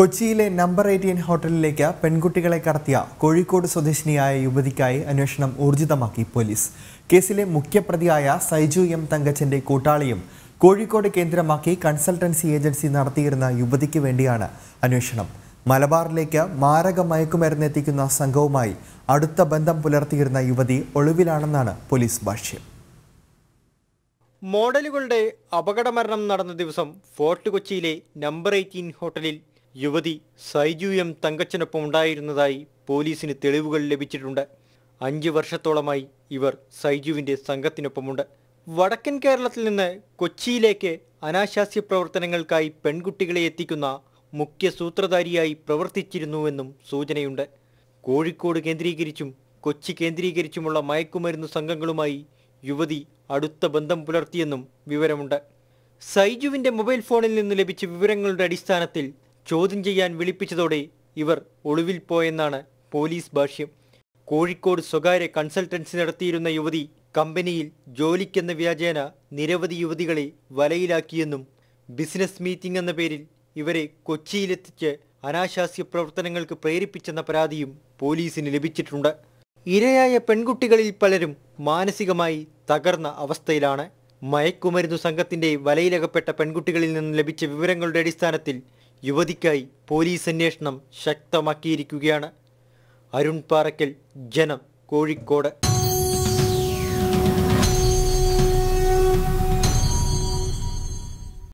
കൊച്ചിയിലെ number eighteen ഹോട്ടലിലേക്ക് പെൺകുട്ടികളെ കടത്തിയ കോഴിക്കോട് സ്വദേശിനിയായ യുവതിക്കായി അന്വേഷണം ഊർജിതമാക്കി പോലീസ് കേസിലെ മുഖ്യപ്രതിയായ സൈജു എം തങ്കച്ചന്റെ കൂട്ടാളിയും കോഴിക്കോട് കേന്ദ്രമാക്കി കൺസൾട്ടൻസി ഏജൻസി നടത്തിയിരുന്ന യുവതിക്ക് വേണ്ടിയാണ് അന്വേഷണം മലബാറിലേക്ക് മാരക എത്തിക്കുന്ന സംഘവുമായി അടുത്ത ബന്ധം പുലർത്തിയിരുന്ന യുവതി ഒളിവിലാണെന്നാണ് പോലീസ് ഭാഷ്യം മോഡലുകളുടെ അപകടമരണം നടന്ന ദിവസം ഫോർട്ട് കൊച്ചിയിലെ നമ്പർ എയ്റ്റീൻ ഹോട്ടലിൽ യുവതി സൈജു എം തങ്കച്ചനൊപ്പം ഉണ്ടായിരുന്നതായി പോലീസിന് തെളിവുകൾ ലഭിച്ചിട്ടുണ്ട് അഞ്ച് വർഷത്തോളമായി ഇവർ സൈജുവിൻ്റെ സംഘത്തിനൊപ്പമുണ്ട് വടക്കൻ കേരളത്തിൽ നിന്ന് കൊച്ചിയിലേക്ക് അനാശാസ്യ പ്രവർത്തനങ്ങൾക്കായി പെൺകുട്ടികളെ എത്തിക്കുന്ന മുഖ്യ സൂത്രധാരിയായി പ്രവർത്തിച്ചിരുന്നുവെന്നും സൂചനയുണ്ട് കോഴിക്കോട് കേന്ദ്രീകരിച്ചും കൊച്ചി കേന്ദ്രീകരിച്ചുമുള്ള മയക്കുമരുന്ന് സംഘങ്ങളുമായി യുവതി അടുത്ത ബന്ധം പുലർത്തിയെന്നും വിവരമുണ്ട് സൈജുവിൻ്റെ മൊബൈൽ ഫോണിൽ നിന്ന് ലഭിച്ച വിവരങ്ങളുടെ അടിസ്ഥാനത്തിൽ ചോദ്യം ചെയ്യാൻ വിളിപ്പിച്ചതോടെ ഇവർ ഒളിവിൽ പോയെന്നാണ് പോലീസ് ഭാഷ്യം കോഴിക്കോട് സ്വകാര്യ കൺസൾട്ടൻസി നടത്തിയിരുന്ന യുവതി കമ്പനിയിൽ ജോലിക്കെന്ന വ്യാജേന നിരവധി യുവതികളെ വലയിലാക്കിയെന്നും ബിസിനസ് മീറ്റിംഗ് എന്ന പേരിൽ ഇവരെ കൊച്ചിയിലെത്തിച്ച് അനാശാസ്യ പ്രവർത്തനങ്ങൾക്ക് പ്രേരിപ്പിച്ചെന്ന പരാതിയും പോലീസിന് ലഭിച്ചിട്ടുണ്ട് ഇരയായ പെൺകുട്ടികളിൽ പലരും മാനസികമായി തകർന്ന അവസ്ഥയിലാണ് മയക്കുമരുന്നു സംഘത്തിന്റെ വലയിലകപ്പെട്ട പെൺകുട്ടികളിൽ നിന്ന് ലഭിച്ച വിവരങ്ങളുടെ അടിസ്ഥാനത്തിൽ യുവതിക്കായി പോലീസ് അന്വേഷണം ശക്തമാക്കിയിരിക്കുകയാണ് അരുൺ പാറക്കൽ ജനം കോഴിക്കോട്